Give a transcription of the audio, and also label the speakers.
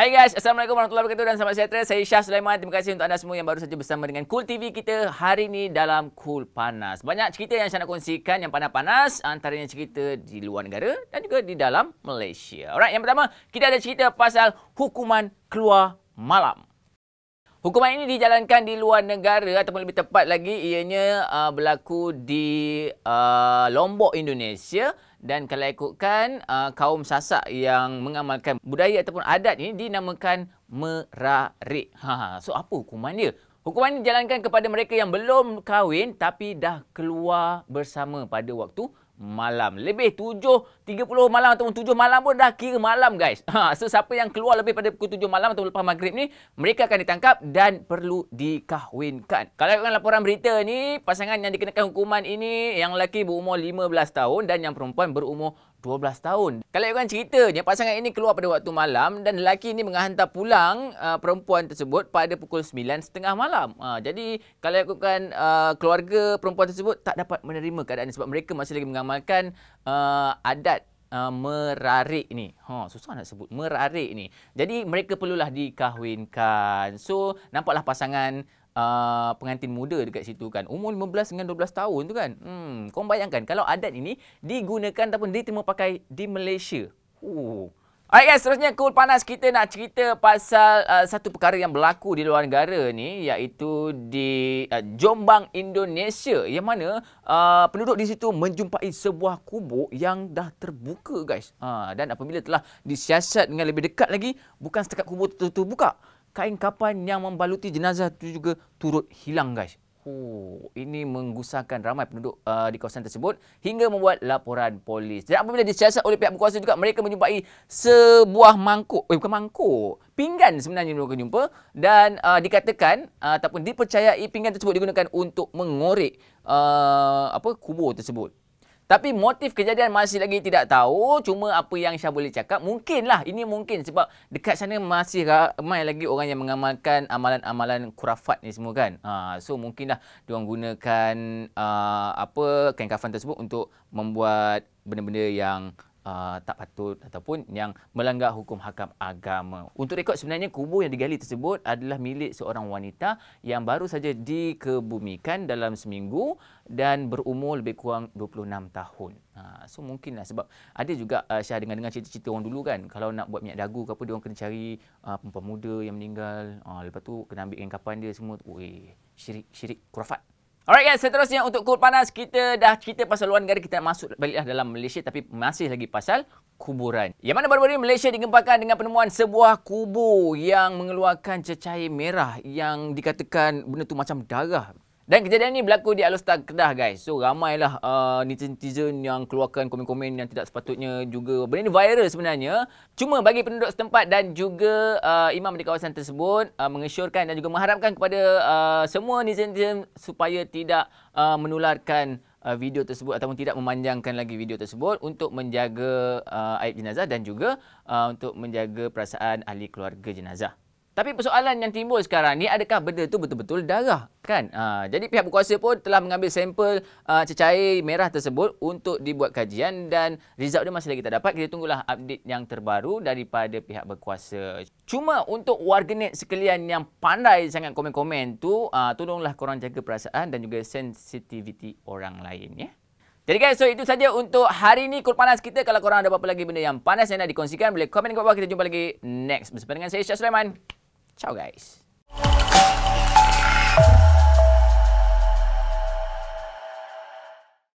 Speaker 1: Hai guys, Assalamualaikum warahmatullahi wabarakatuh dan selamat sejahtera. Saya Syah Sulaiman. Terima kasih untuk anda semua yang baru saja bersama dengan Cool TV kita hari ini dalam Cool Panas. Banyak cerita yang saya nak kongsikan yang panas-panas antaranya cerita di luar negara dan juga di dalam Malaysia. Alright, yang pertama kita ada cerita pasal hukuman keluar malam. Hukuman ini dijalankan di luar negara ataupun lebih tepat lagi ianya uh, berlaku di uh, Lombok, Indonesia dan kalau ikutkan uh, kaum Sasak yang mengamalkan budaya ataupun adat ini dinamakan merarik. Ha, ha, so apa hukuman dia? Hukuman ini dijalankan kepada mereka yang belum kahwin tapi dah keluar bersama pada waktu malam. Lebih 7.30 malam ataupun 7 malam pun dah kira malam guys. Ha, so siapa yang keluar lebih pada pukul 7 malam atau lepas maghrib ni, mereka akan ditangkap dan perlu dikahwinkan. Kalau ikutkan laporan berita ni, pasangan yang dikenakan hukuman ini, yang lelaki berumur 15 tahun dan yang perempuan berumur 12 tahun. Kalau ikutkan ceritanya, pasangan ini keluar pada waktu malam dan lelaki ini menghantar pulang uh, perempuan tersebut pada pukul 9.30 malam. Uh, jadi, kalau ikutkan uh, keluarga perempuan tersebut tak dapat menerima keadaan ini sebab mereka masih lagi mengamalkan uh, adat uh, merarik ni. Ha, susah nak sebut. Merarik ni. Jadi, mereka perlulah dikahwinkan. So, nampaklah pasangan Uh, pengantin muda dekat situ kan. Umur 15 dengan 12 tahun tu kan. Hmm, kau bayangkan kalau adat ini digunakan ataupun diterima pakai di Malaysia. Uh. Alright guys, seterusnya cool panas kita nak cerita pasal uh, satu perkara yang berlaku di luar negara ni iaitu di uh, Jombang, Indonesia yang mana uh, penduduk di situ menjumpai sebuah kubur yang dah terbuka guys. Uh, dan apabila telah disiasat dengan lebih dekat lagi, bukan setakat kubur tertutup buka kain kapan yang membaluti jenazah itu juga turut hilang guys. Oh, ini menggusarkan ramai penduduk uh, di kawasan tersebut hingga membuat laporan polis. Dan apabila disiasat oleh pihak berkuasa juga, mereka menjumpai sebuah mangkuk. Eh, bukan mangkuk. Pinggan sebenarnya mereka jumpa dan uh, dikatakan uh, ataupun dipercayai pinggan tersebut digunakan untuk mengorek uh, apa kubur tersebut. Tapi motif kejadian masih lagi tidak tahu. Cuma apa yang Syah boleh cakap, mungkinlah. Ini mungkin sebab dekat sana masih ramai lagi orang yang mengamalkan amalan-amalan kurafat ni semua kan. Ha, so mungkinlah diorang gunakan uh, apa kain kafan tersebut untuk membuat benda-benda yang uh, tak patut ataupun yang melanggar hukum hakam agama. Untuk rekod sebenarnya kubur yang digali tersebut adalah milik seorang wanita yang baru saja dikebumikan dalam seminggu dan berumur lebih kurang 26 tahun. Ha, so mungkinlah sebab ada juga uh, Syah dengan dengan cerita-cerita orang dulu kan kalau nak buat minyak dagu ke apa dia orang kena cari uh, perempuan muda yang meninggal. Uh, lepas tu kena ambil kain kapan dia semua. Oh, eh, syirik syirik kurafat. Alright guys, seterusnya untuk kul panas kita dah cerita pasal luar negara kita masuk baliklah dalam Malaysia tapi masih lagi pasal kuburan. Yang mana baru-baru ini Malaysia digemparkan dengan penemuan sebuah kubur yang mengeluarkan cecair merah yang dikatakan benda tu macam darah dan kejadian ni berlaku di Alustar Kedah guys. So ramailah uh, netizen-netizen yang keluarkan komen-komen yang tidak sepatutnya juga. Benda ni viral sebenarnya. Cuma bagi penduduk setempat dan juga uh, imam di kawasan tersebut uh, mengesyorkan dan juga mengharapkan kepada uh, semua netizen-netizen supaya tidak uh, menularkan uh, video tersebut ataupun tidak memanjangkan lagi video tersebut untuk menjaga uh, aib jenazah dan juga uh, untuk menjaga perasaan ahli keluarga jenazah. Tapi persoalan yang timbul sekarang ni adakah benda tu betul-betul darah kan? Ha, jadi pihak berkuasa pun telah mengambil sampel uh, cecair merah tersebut untuk dibuat kajian dan result dia masih lagi tak dapat. Kita tunggulah update yang terbaru daripada pihak berkuasa. Cuma untuk warganet sekalian yang pandai sangat komen-komen tu, uh, tolonglah korang jaga perasaan dan juga sensitiviti orang lain ya. Jadi guys, so itu saja untuk hari ini kul panas kita. Kalau korang ada apa-apa lagi benda yang panas yang nak dikongsikan, boleh komen di bawah. Kita jumpa lagi next bersama dengan saya Syah Sulaiman. Ciao guys.